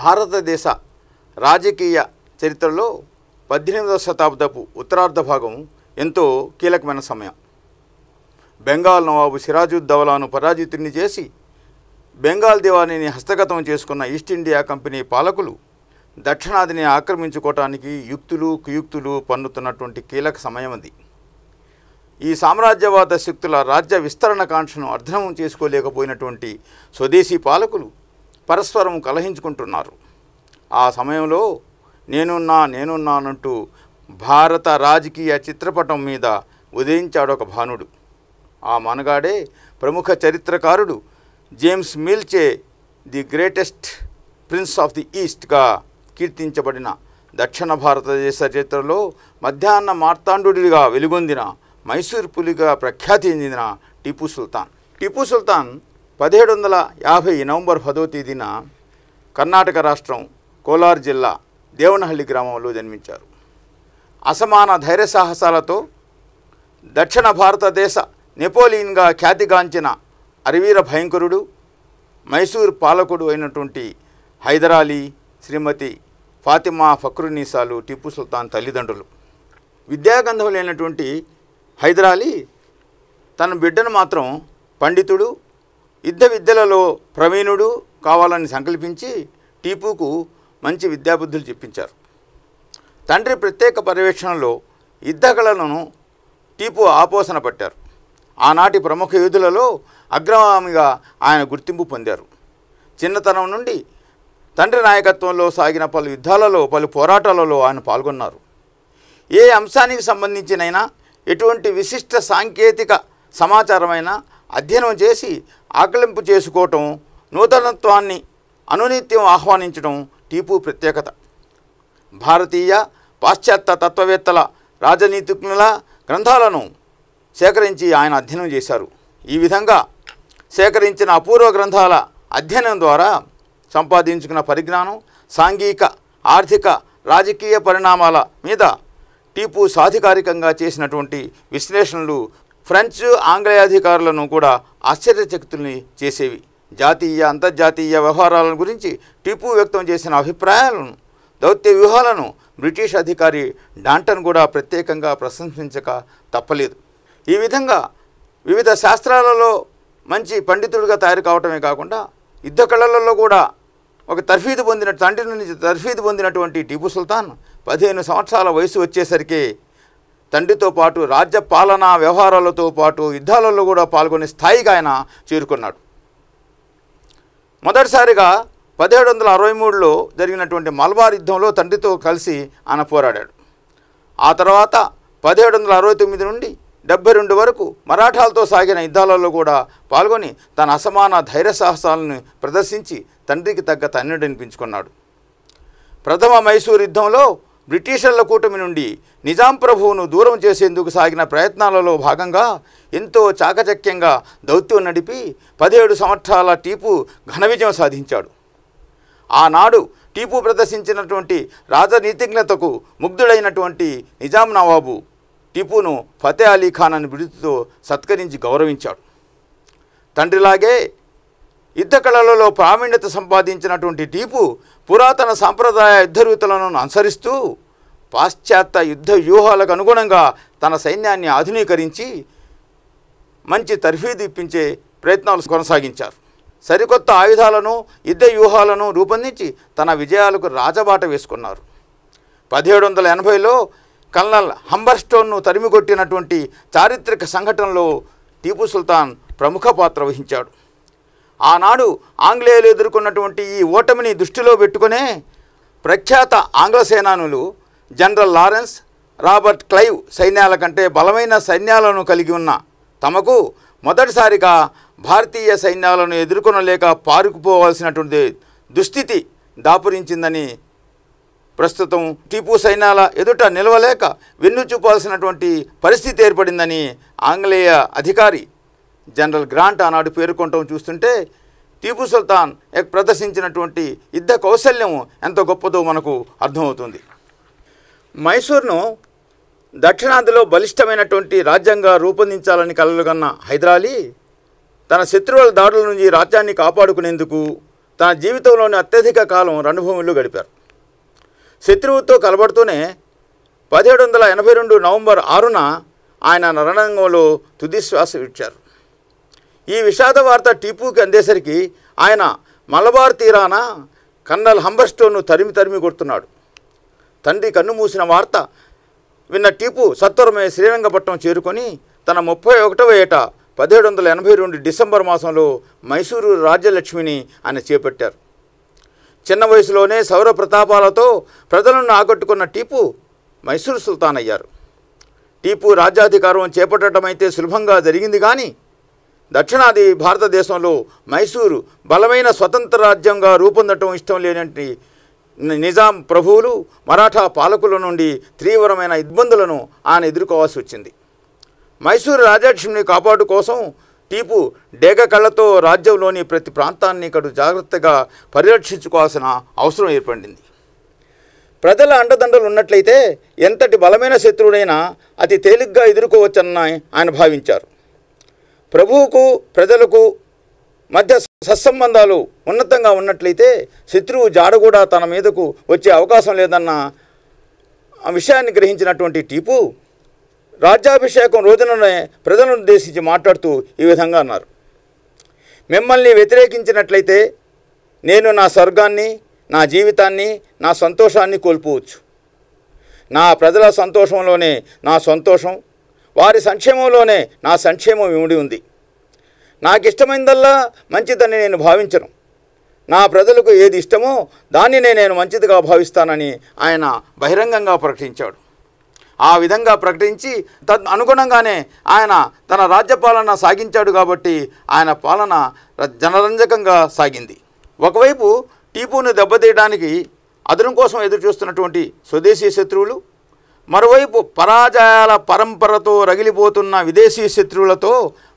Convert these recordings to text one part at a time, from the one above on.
భారతదేశ రాజకీయ చరిత్రలో పద్దెనిమిదవ శతాబ్దపు ఉత్తరార్ధ భాగం ఎంతో కీలకమైన సమయం బెంగాల్ నవాబు సిరాజుద్దౌలాను పరాజితుడిని చేసి బెంగాల్ దివాణిని హస్తగతం చేసుకున్న ఈస్ట్ ఇండియా కంపెనీ పాలకులు దక్షిణాదిని ఆక్రమించుకోవటానికి యుక్తులు కుయుక్తులు పన్నుతున్నటువంటి కీలక సమయం అది ఈ సామ్రాజ్యవాద శక్తుల రాజ్య విస్తరణ కాంక్షను అర్థం చేసుకోలేకపోయినటువంటి స్వదేశీ పాలకులు పరస్పరం కలహించుకుంటున్నారు ఆ సమయంలో నేనున్నా నేనున్నానంటూ భారత రాజకీయ చిత్రపటం మీద ఉదయించాడు ఒక భానుడు ఆ మనగాడే ప్రముఖ చరిత్రకారుడు జేమ్స్ మిల్చే the greatest prince of the ఈస్ట్గా కీర్తించబడిన దక్షిణ భారతదేశ చరిత్రలో మధ్యాహ్న మార్తాండుడిగా వెలుగొందిన మైసూర్ పులిగా ప్రఖ్యాతి చెందిన టిపు సుల్తాన్ టిపు సుల్తాన్ పదిహేడు వందల యాభై నవంబర్ పదో తేదీన కర్ణాటక రాష్ట్రం కోలార్ జిల్లా దేవనహల్లి గ్రామంలో జన్మించారు అసమాన ధైర్య సాహసాలతో దక్షిణ భారతదేశ నెపోలియన్గా ఖ్యాతిగాంచిన అరవీర భయంకరుడు మైసూర్ పాలకుడు అయినటువంటి హైదరాలీ శ్రీమతి ఫాతిమా ఫక్రునీసాలు టిప్పు సుల్తాన్ తల్లిదండ్రులు విద్యాగంధం లేనటువంటి హైదరాలీ తన బిడ్డను మాత్రం పండితుడు యుద్ధ విద్యలలో ప్రవీణుడు కావాలని సంకల్పించి టీపుకు మంచి విద్యాబుద్ధులు చెప్పించారు తండ్రి ప్రత్యేక పర్యవేక్షణలో యుద్ధ కళలను టీపు ఆపోసన పట్టారు ఆనాటి ప్రముఖ యోధులలో అగ్రవామిగా ఆయన గుర్తింపు పొందారు చిన్నతనం నుండి తండ్రి నాయకత్వంలో సాగిన పలు యుద్ధాలలో పలు పోరాటాలలో ఆయన పాల్గొన్నారు ఏ అంశానికి సంబంధించినైనా ఎటువంటి విశిష్ట సాంకేతిక సమాచారమైన అధ్యయనం చేసి ఆకలింపు చేసుకోవటం నూతనత్వాన్ని అనునిత్యం ఆహ్వానించడం టీపు ప్రత్యేకత భారతీయ పాశ్చాత్య తత్వవేత్తల రాజనీతిజ్ఞుల గ్రంథాలను సేకరించి ఆయన అధ్యయనం చేశారు ఈ విధంగా సేకరించిన అపూర్వ గ్రంథాల అధ్యయనం ద్వారా సంపాదించుకున్న పరిజ్ఞానం సాంఘిక ఆర్థిక రాజకీయ పరిణామాల మీద టీపు సాధికారికంగా చేసినటువంటి విశ్లేషణలు ఫ్రెంచ్ ఆంగ్లేయాధికారులను కూడా ఆశ్చర్యచకితుల్ని చేసేవి జాతీయ అంతర్జాతీయ వ్యవహారాల గురించి టిపు వ్యక్తం చేసిన అభిప్రాయాలను దౌత్య వ్యూహాలను బ్రిటిష్ అధికారి డాంటన్ కూడా ప్రత్యేకంగా ప్రశంసించక తప్పలేదు ఈ విధంగా వివిధ శాస్త్రాలలో మంచి పండితుడిగా తయారు కావటమే కాకుండా యుద్ధ కళలలో కూడా ఒక తర్ఫీదు పొందిన తండ్రి నుంచి తర్ఫీదు పొందినటువంటి టిపు సుల్తాన్ పదిహేను సంవత్సరాల వయసు వచ్చేసరికి తండ్రితో పాటు రాజ్య పాలనా వ్యవహారాలతో పాటు యుద్ధాలలో కూడా పాల్గొనే స్థాయిగా ఆయన చేరుకున్నాడు మొదటిసారిగా పదిహేడు వందల అరవై మూడులో జరిగినటువంటి మల్బార్ యుద్ధంలో తండ్రితో కలిసి ఆయన పోరాడాడు ఆ తర్వాత పదిహేడు వందల అరవై తొమ్మిది నుండి డెబ్బై రెండు వరకు మరాఠాలతో సాగిన యుద్ధాలలో కూడా పాల్గొని తన అసమాన ధైర్య సాహసాలను ప్రదర్శించి తండ్రికి తగ్గ తన్నుడు అనిపించుకున్నాడు ప్రథమ మైసూరు యుద్ధంలో బ్రిటిషర్ల కూటమి నుండి నిజాం ప్రభువును దూరం చేసేందుకు సాగిన ప్రయత్నాలలో భాగంగా ఎంతో చాకచక్యంగా దౌత్యం నడిపి పదిహేడు సంవత్సరాల టీపు ఘన విజయం సాధించాడు ఆనాడు టీపు ప్రదర్శించినటువంటి రాజనీతిజ్ఞతకు ముగ్ధుడైనటువంటి నిజాం నవాబు టీపును ఫతే అలీ అని బిడుతుతో సత్కరించి గౌరవించాడు తండ్రిలాగే యుద్ధ కళలలో ప్రావీణ్యత సంపాదించినటువంటి టీపు పురాతన సాంప్రదాయ యుద్ధరీతులను అనుసరిస్తూ పాశ్చాత్య యుద్ధ వ్యూహాలకు అనుగుణంగా తన సైన్యాన్ని ఆధునీకరించి మంచి తర్ఫీదు ఇప్పించే ప్రయత్నాలు కొనసాగించారు సరికొత్త ఆయుధాలను యుద్ధ వ్యూహాలను రూపొందించి తన విజయాలకు రాజబాట వేసుకున్నారు పదిహేడు వందల ఎనభైలో కల్నల్ హంబర్స్టోన్ను తరిమికొట్టినటువంటి చారిత్రక సంఘటనలో టీపు సుల్తాన్ ప్రముఖ పాత్ర వహించాడు ఆనాడు ఆంగ్లేయులు ఎదుర్కొన్నటువంటి ఈ ఓటమిని దృష్టిలో పెట్టుకునే ప్రఖ్యాత ఆంగ్ల సేనానులు జనరల్ లారెన్స్ రాబర్ట్ క్లైవ్ సైన్యాల కంటే బలమైన సైన్యాలను కలిగి ఉన్న తమకు మొదటిసారిగా భారతీయ సైన్యాలను ఎదుర్కొనలేక పారుకుపోవాల్సినటువంటి దుస్థితి దాపురించిందని ప్రస్తుతం టీపు సైన్యాల ఎదుట నిలవలేక వెన్ను చూపాల్సినటువంటి పరిస్థితి ఏర్పడిందని ఆంగ్లేయ అధికారి జనరల్ గ్రాంట్ ఆనాడు పేర్కొనటం చూస్తుంటే టీపు సుల్తాన్ ప్రదర్శించినటువంటి యుద్ధ కౌశల్యం ఎంత గొప్పదో మనకు అర్థమవుతుంది మైసూర్ను దక్షిణాదిలో బలిష్టమైనటువంటి రాజ్యంగా రూపొందించాలని కలలుగన్న హైదరాలీ తన శత్రువుల దాడుల నుంచి రాజ్యాన్ని కాపాడుకునేందుకు తన జీవితంలోని అత్యధిక కాలం రణభూమిలో గడిపారు శత్రువుతో కలబడుతూనే పదిహేడు వందల ఎనభై రెండు నవంబర్ ఆరున ఆయన రణరంగంలో తుదిశ్వాస విడిచారు ఈ విషాద వార్త టీపూకి అందేసరికి ఆయన మలబార్ తీరాన కన్నల్ హంబర్స్టోన్ను తరిమి తరిమి కొడుతున్నాడు తండ్రి కన్ను మూసిన వార్త విన్న టీపు సత్వరమే శ్రీరంగపట్నం చేరుకొని తన ముప్పై ఒకటవ ఏట పదిహేడు వందల ఎనభై రెండు డిసెంబర్ మాసంలో మైసూరు రాజ్యలక్ష్మిని ఆయన చేపట్టారు చిన్న వయసులోనే సౌర ప్రతాపాలతో ప్రజలను ఆకట్టుకున్న టీపు మైసూరు సుల్తాన్ అయ్యారు టీపు రాజ్యాధికారం చేపట్టడం అయితే సులభంగా జరిగింది కానీ దక్షిణాది భారతదేశంలో మైసూరు బలమైన స్వతంత్ర రాజ్యంగా రూపొందటం ఇష్టం లేనంటి నిజాం ప్రభువులు మరాఠా పాలకుల నుండి తీవ్రమైన ఇబ్బందులను ఆయన ఎదుర్కోవాల్సి వచ్చింది మైసూరు రాజలక్ష్మిని కాపాడు కోసం టీపు డేగ కళ్ళతో రాజ్యంలోని ప్రతి ప్రాంతాన్ని ఇక్కడ జాగ్రత్తగా పరిరక్షించుకోవాల్సిన అవసరం ఏర్పడింది ప్రజల అండదండలు ఉన్నట్లయితే ఎంతటి బలమైన శత్రువుడైనా అతి తేలిగ్గా ఎదుర్కోవచ్చని ఆయన భావించారు ప్రభువుకు ప్రజలకు మధ్య సత్సంబంధాలు ఉన్నతంగా ఉన్నట్లయితే శత్రువు జాడ కూడా తన మీదకు వచ్చే అవకాశం లేదన్న విషయాన్ని గ్రహించినటువంటి టీపు రాజ్యాభిషేకం రోజుననే ప్రజలను ఉద్దేశించి మాట్లాడుతూ ఈ విధంగా అన్నారు మిమ్మల్ని వ్యతిరేకించినట్లయితే నేను నా స్వర్గాన్ని నా జీవితాన్ని నా సంతోషాన్ని కోల్పోవచ్చు నా ప్రజల సంతోషంలోనే నా సంతోషం వారి సంక్షేమంలోనే నా సంక్షేమం ఇముడి ఉంది నాకు ఇష్టమైందల్లా మంచిదని నేను భావించను నా ప్రజలకు ఏది ఇష్టమో దాన్ని నేను మంచిదిగా భావిస్తానని ఆయన బహిరంగంగా ప్రకటించాడు ఆ విధంగా ప్రకటించి తద్ అనుగుణంగానే ఆయన తన రాజ్యపాలన సాగించాడు కాబట్టి ఆయన పాలన జనరంజకంగా సాగింది ఒకవైపు టీపును దెబ్బతీయడానికి అదనం కోసం ఎదురు చూస్తున్నటువంటి స్వదేశీ శత్రువులు మరోవైపు పరాజయాల పరంపరతో రగిలిపోతున్న విదేశీ శత్రువులతో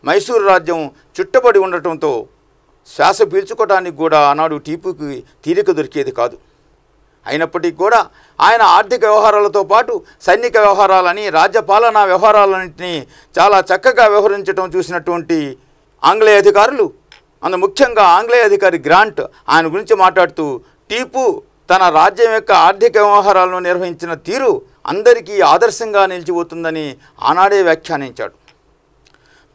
మైసూరు రాజ్యం చుట్టబడి ఉండటంతో శ్వాస పీల్చుకోవడానికి కూడా ఆనాడు టీపుకి తీరిక దొరికేది కాదు అయినప్పటికీ కూడా ఆయన ఆర్థిక వ్యవహారాలతో పాటు సైనిక వ్యవహారాలని రాజ్యపాలనా వ్యవహారాలన్నింటినీ చాలా చక్కగా వ్యవహరించడం చూసినటువంటి ఆంగ్లేయ అధికారులు అందు ముఖ్యంగా ఆంగ్లేయ అధికారి గ్రాంట్ ఆయన గురించి మాట్లాడుతూ టీపు తన రాజ్యం యొక్క ఆర్థిక వ్యవహారాలను నిర్వహించిన తీరు అందరికీ ఆదర్శంగా నిలిచిపోతుందని ఆనాడే వ్యాఖ్యానించాడు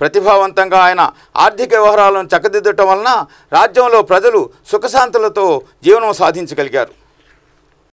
ప్రతిభావంతంగా ఆయన ఆర్థిక వ్యవహారాలను చక్కదిద్దటం వలన రాజ్యంలో ప్రజలు సుఖశాంతులతో జీవనం సాధించగలిగారు